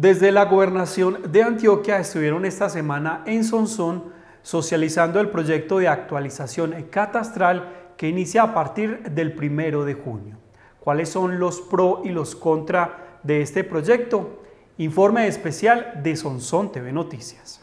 Desde la gobernación de Antioquia estuvieron esta semana en Sonsón socializando el proyecto de actualización catastral que inicia a partir del primero de junio. ¿Cuáles son los pro y los contra de este proyecto? Informe especial de Sonsón TV Noticias.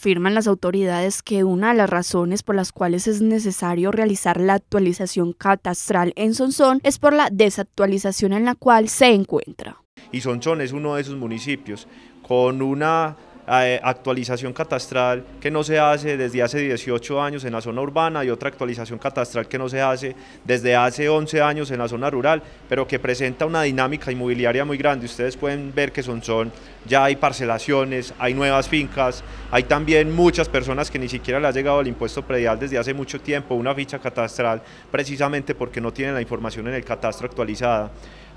afirman las autoridades que una de las razones por las cuales es necesario realizar la actualización catastral en Sonsón es por la desactualización en la cual se encuentra. Y Sonsón es uno de esos municipios con una eh, actualización catastral que no se hace desde hace 18 años en la zona urbana y otra actualización catastral que no se hace desde hace 11 años en la zona rural, pero que presenta una dinámica inmobiliaria muy grande. Ustedes pueden ver que son, son ya hay parcelaciones, hay nuevas fincas, hay también muchas personas que ni siquiera le ha llegado el impuesto predial desde hace mucho tiempo, una ficha catastral, precisamente porque no tienen la información en el catastro actualizada.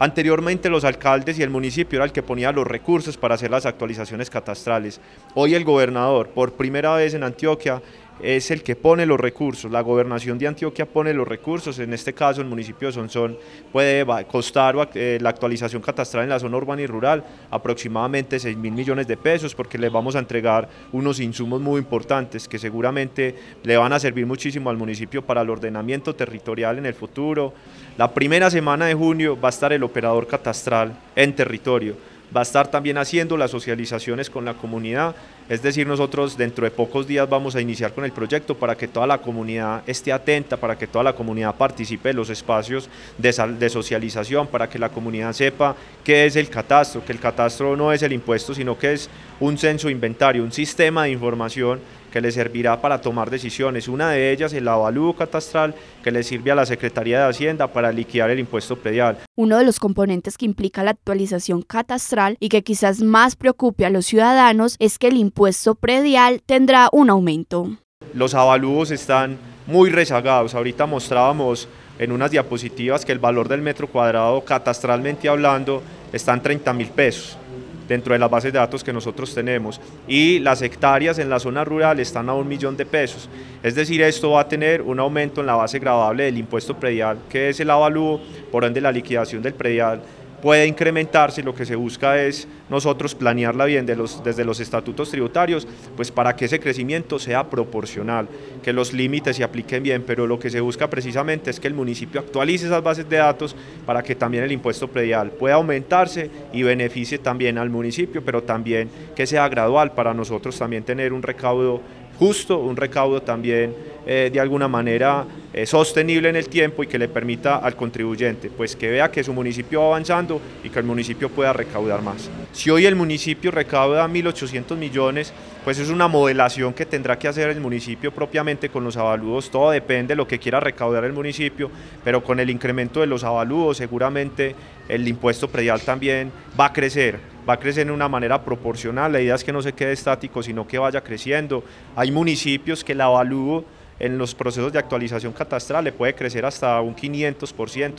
Anteriormente los alcaldes y el municipio era el que ponía los recursos para hacer las actualizaciones catastrales. Hoy el gobernador, por primera vez en Antioquia, es el que pone los recursos, la gobernación de Antioquia pone los recursos, en este caso el municipio de Sonsón puede costar eh, la actualización catastral en la zona urbana y rural aproximadamente 6 mil millones de pesos porque les vamos a entregar unos insumos muy importantes que seguramente le van a servir muchísimo al municipio para el ordenamiento territorial en el futuro, la primera semana de junio va a estar el operador catastral en territorio, va a estar también haciendo las socializaciones con la comunidad, es decir, nosotros dentro de pocos días vamos a iniciar con el proyecto para que toda la comunidad esté atenta, para que toda la comunidad participe en los espacios de, socialización, para que la comunidad sepa qué es el catastro, que el catastro no es el impuesto, sino que es un censo inventario, un sistema de información que le servirá para tomar decisiones. Una de ellas, es el avalúo catastral, que le sirve a la Secretaría de Hacienda para liquidar el impuesto predial. Uno de los componentes que implica la actualización catastral y que quizás más preocupe a los ciudadanos es que el impuesto predial tendrá un aumento. Los avalúos están muy rezagados. Ahorita mostrábamos en unas diapositivas que el valor del metro cuadrado, catastralmente hablando, está en 30 mil pesos dentro de las bases de datos que nosotros tenemos y las hectáreas en la zona rural están a un millón de pesos. Es decir, esto va a tener un aumento en la base gravable del impuesto predial, que es el avalúo, por ende la liquidación del predial puede incrementarse lo que se busca es nosotros planearla bien desde los estatutos tributarios, pues para que ese crecimiento sea proporcional, que los límites se apliquen bien, pero lo que se busca precisamente es que el municipio actualice esas bases de datos para que también el impuesto predial pueda aumentarse y beneficie también al municipio, pero también que sea gradual para nosotros también tener un recaudo justo, un recaudo también eh, de alguna manera eh, sostenible en el tiempo y que le permita al contribuyente pues que vea que su municipio va avanzando y que el municipio pueda recaudar más. Si hoy el municipio recauda 1.800 millones, pues es una modelación que tendrá que hacer el municipio propiamente con los avalúos, todo depende de lo que quiera recaudar el municipio, pero con el incremento de los avalúos seguramente el impuesto predial también va a crecer va a crecer de una manera proporcional, la idea es que no se quede estático, sino que vaya creciendo. Hay municipios que la avalúo en los procesos de actualización catastral le puede crecer hasta un 500%,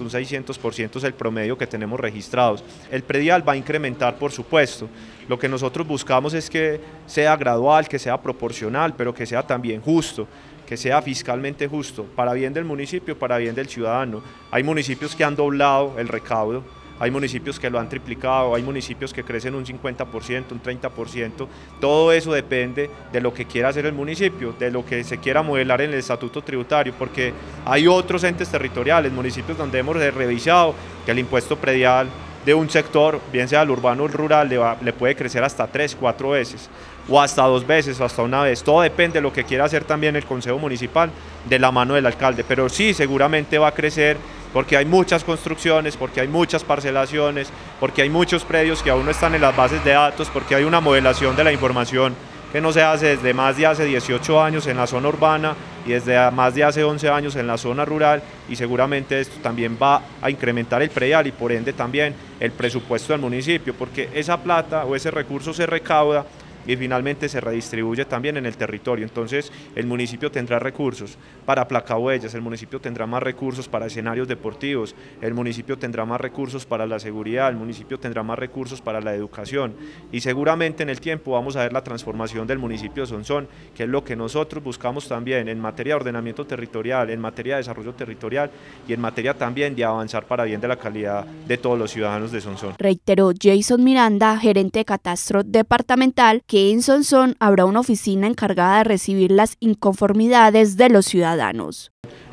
un 600% es el promedio que tenemos registrados. El predial va a incrementar, por supuesto. Lo que nosotros buscamos es que sea gradual, que sea proporcional, pero que sea también justo que sea fiscalmente justo, para bien del municipio, para bien del ciudadano. Hay municipios que han doblado el recaudo hay municipios que lo han triplicado, hay municipios que crecen un 50%, un 30%, todo eso depende de lo que quiera hacer el municipio, de lo que se quiera modelar en el estatuto tributario, porque hay otros entes territoriales, municipios donde hemos revisado que el impuesto predial de un sector, bien sea el urbano o el rural, le, puede crecer hasta tres, cuatro veces, o hasta dos veces, o hasta una vez. Todo depende de lo que quiera hacer también el Consejo Municipal de la mano del alcalde, pero sí, seguramente va a crecer porque hay muchas construcciones, porque hay muchas parcelaciones, porque hay muchos predios que aún no están en las bases de datos, porque hay una modelación de la información que no se hace desde más de hace 18 años en la zona urbana y desde más de hace 11 años en la zona rural y seguramente esto también va a incrementar el predial y por ende también el presupuesto del municipio, porque esa plata o ese recurso se recauda y finalmente se redistribuye también en el territorio. Entonces el municipio tendrá recursos para placahuellas, el municipio tendrá más recursos para escenarios deportivos, el municipio tendrá más recursos para la seguridad, el municipio tendrá más recursos para la educación y seguramente en el tiempo vamos a ver la transformación del municipio de Sonsón, que es lo que nosotros buscamos también en materia de ordenamiento territorial, en materia de desarrollo territorial y en materia también de avanzar para bien de la calidad de todos los ciudadanos de Sonsón. Reiteró Jason Miranda, gerente de Catastro Departamental, que que en Sonsón habrá una oficina encargada de recibir las inconformidades de los ciudadanos.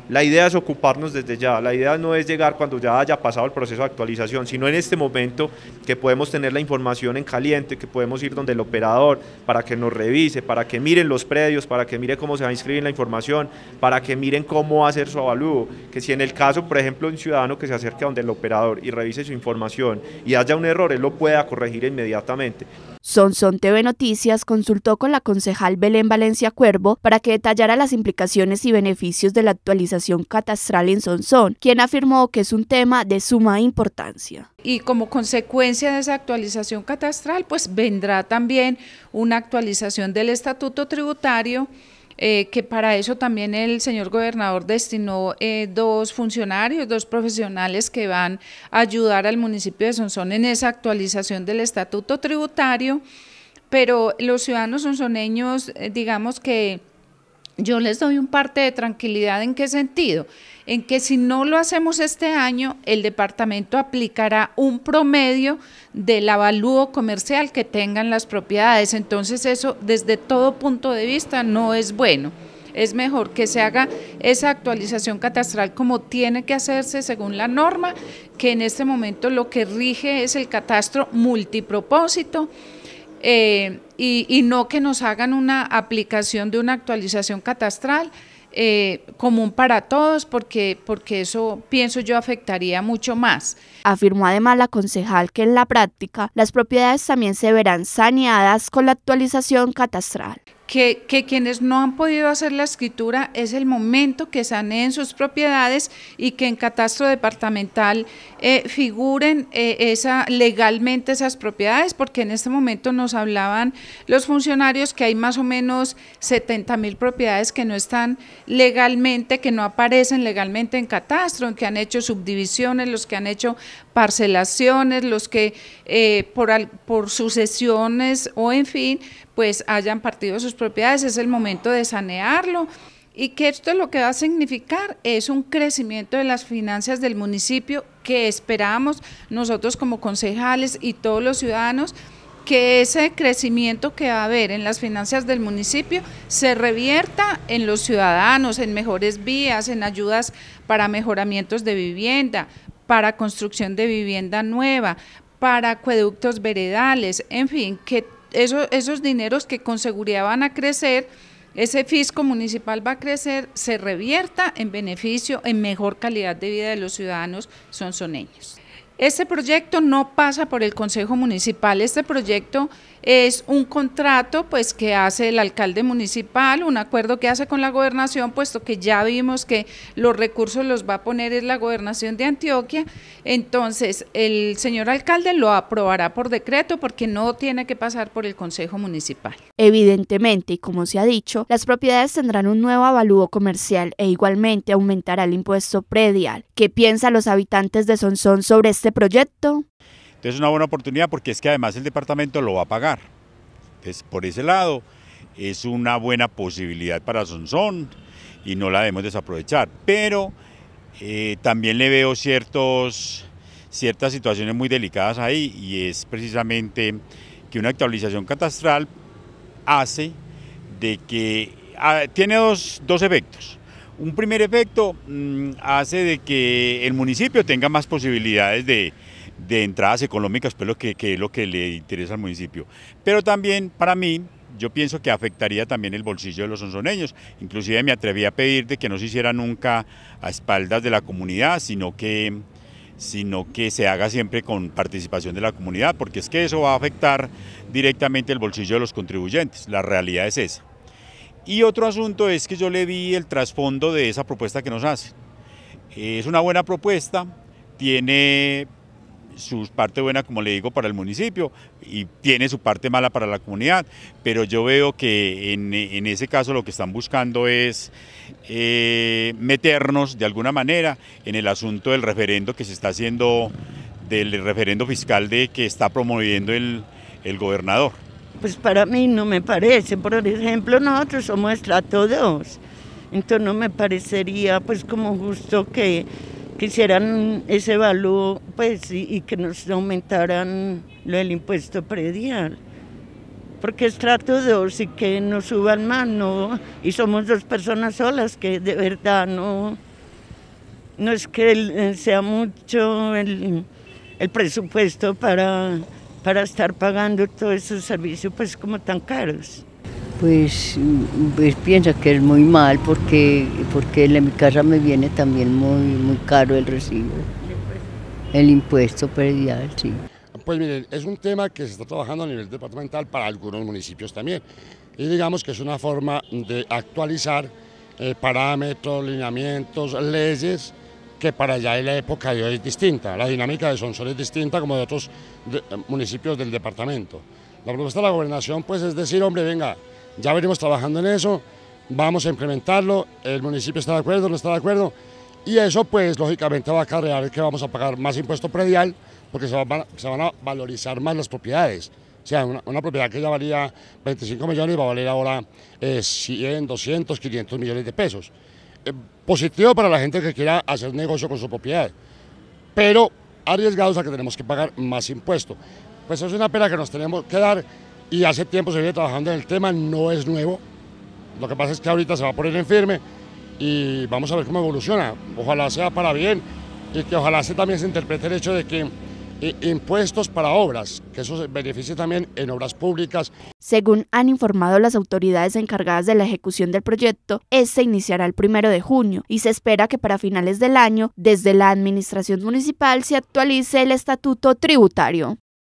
La idea es ocuparnos desde ya, la idea no es llegar cuando ya haya pasado el proceso de actualización, sino en este momento que podemos tener la información en caliente, que podemos ir donde el operador para que nos revise, para que miren los predios, para que mire cómo se va a inscribir la información, para que miren cómo va a su avalúo, que si en el caso, por ejemplo, un ciudadano que se acerque a donde el operador y revise su información y haya un error, él lo pueda corregir inmediatamente. Sonson TV Noticias consultó con la concejal Belén Valencia Cuervo para que detallara las implicaciones y beneficios de la actualización catastral en Sonson, quien afirmó que es un tema de suma importancia. Y como consecuencia de esa actualización catastral, pues vendrá también una actualización del estatuto tributario eh, que para eso también el señor gobernador destinó eh, dos funcionarios, dos profesionales que van a ayudar al municipio de Sonsón en esa actualización del estatuto tributario, pero los ciudadanos sonsoneños, eh, digamos que yo les doy un parte de tranquilidad en qué sentido, en que si no lo hacemos este año, el departamento aplicará un promedio del avalúo comercial que tengan las propiedades. Entonces eso desde todo punto de vista no es bueno. Es mejor que se haga esa actualización catastral como tiene que hacerse según la norma, que en este momento lo que rige es el catastro multipropósito eh, y, no que nos hagan una aplicación de una actualización catastral eh, común para todos, porque, porque eso pienso yo afectaría mucho más. Afirmó además la concejal que en la práctica las propiedades también se verán saneadas con la actualización catastral que, quienes no han podido hacer la escritura es el momento que saneen sus propiedades y que en catastro departamental eh, figuren eh, esa, legalmente esas propiedades, porque en este momento nos hablaban los funcionarios que hay más o menos 70 mil propiedades que no están legalmente, que no aparecen legalmente en catastro, que han hecho subdivisiones, los que han hecho parcelaciones, los que eh, por, por sucesiones o en fin, pues hayan partido sus propiedades, es el momento de sanearlo. Y que esto lo que va a significar es un crecimiento de las finanzas del municipio que esperamos nosotros como concejales y todos los ciudadanos que ese crecimiento que va a haber en las finanzas del municipio se revierta en los ciudadanos, en mejores vías, en ayudas para mejoramientos de vivienda, para construcción de vivienda nueva, para acueductos veredales, en fin, que esos, esos dineros que con seguridad van a crecer, ese fisco municipal va a crecer, se revierta en beneficio, en mejor calidad de vida de los ciudadanos son ellos. Este proyecto no pasa por el Consejo Municipal, este proyecto es un contrato pues que hace el alcalde municipal, un acuerdo que hace con la gobernación, puesto que ya vimos que los recursos los va a poner la gobernación de Antioquia, entonces el señor alcalde lo aprobará por decreto porque no tiene que pasar por el Consejo Municipal. Evidentemente, y como se ha dicho, las propiedades tendrán un nuevo avalúo comercial e igualmente aumentará el impuesto predial. ¿Qué piensan los habitantes de Sonsón sobre este proyecto? Entonces es una buena oportunidad porque es que además el departamento lo va a pagar. por ese lado es una buena posibilidad para Sonsón y no la debemos desaprovechar. Pero eh, también le veo ciertos, ciertas situaciones muy delicadas ahí y es precisamente que una actualización catastral hace de que ah, tiene dos, efectos. Un primer efecto mm, hace de que el municipio tenga más posibilidades de, de entradas económicas, pues lo que, es lo que le interesa al municipio. Pero también para mí yo pienso que afectaría también el bolsillo de los sonzoneños. Inclusive me atreví a pedirte que no se hiciera nunca a espaldas de la comunidad, sino que, sino que se haga siempre con participación de la comunidad, porque es que eso va a afectar directamente el bolsillo de los contribuyentes. La realidad es esa. Y otro asunto es que yo le vi el trasfondo de esa propuesta que nos hace. Es una buena propuesta, tiene su parte buena, como le digo, para el municipio y tiene su parte mala para la comunidad, pero yo veo que en, ese caso lo que están buscando es eh, meternos de alguna manera en el asunto del referendo que se está haciendo, del referendo fiscal de que está promoviendo el, gobernador. Pues para mí no me parece, por ejemplo, nosotros somos estrato entonces no me parecería pues como justo que hicieran ese valor pues, y, que nos aumentaran lo del impuesto predial porque es trato dos y que nos suban más, Y somos dos personas solas que de verdad no, no es que eh, sea mucho el, presupuesto para, para estar pagando todos esos servicios pues como tan caros. Pues, pues piensa que es muy mal porque, porque en mi casa me viene también muy, muy caro el recibo, el impuesto predial, sí. Pues miren, es un tema que se está trabajando a nivel departamental para algunos municipios también. Y digamos que es una forma de actualizar eh, parámetros, lineamientos, leyes, que para allá en la época de hoy es distinta. La dinámica de Sonsol es distinta como de otros eh, municipios del departamento. La propuesta de la gobernación pues es decir, hombre, venga, ya venimos trabajando en eso, vamos a implementarlo, el municipio está de acuerdo, no está de acuerdo, y eso pues lógicamente va a acarrear que vamos a pagar más impuesto predial porque se, van a valorizar más las propiedades. O sea, una, propiedad que ya valía 25 millones va a valer ahora 100, 200, 500 millones de pesos. Eh, positivo para la gente que quiera hacer negocio con su propiedad, pero arriesgados a que tenemos que pagar más impuesto. Pues es una pena que nos tenemos que dar y hace tiempo se viene trabajando en el tema, no es nuevo. Lo que pasa es que ahorita se va a poner en firme y vamos a ver cómo evoluciona. Ojalá sea para bien y que ojalá se también se interprete el hecho de que eh, impuestos para obras, que eso beneficie también en obras públicas. Según han informado las autoridades encargadas de la ejecución del proyecto, este iniciará el primero de junio y se espera que para finales del año, desde la administración municipal, se actualice el estatuto tributario.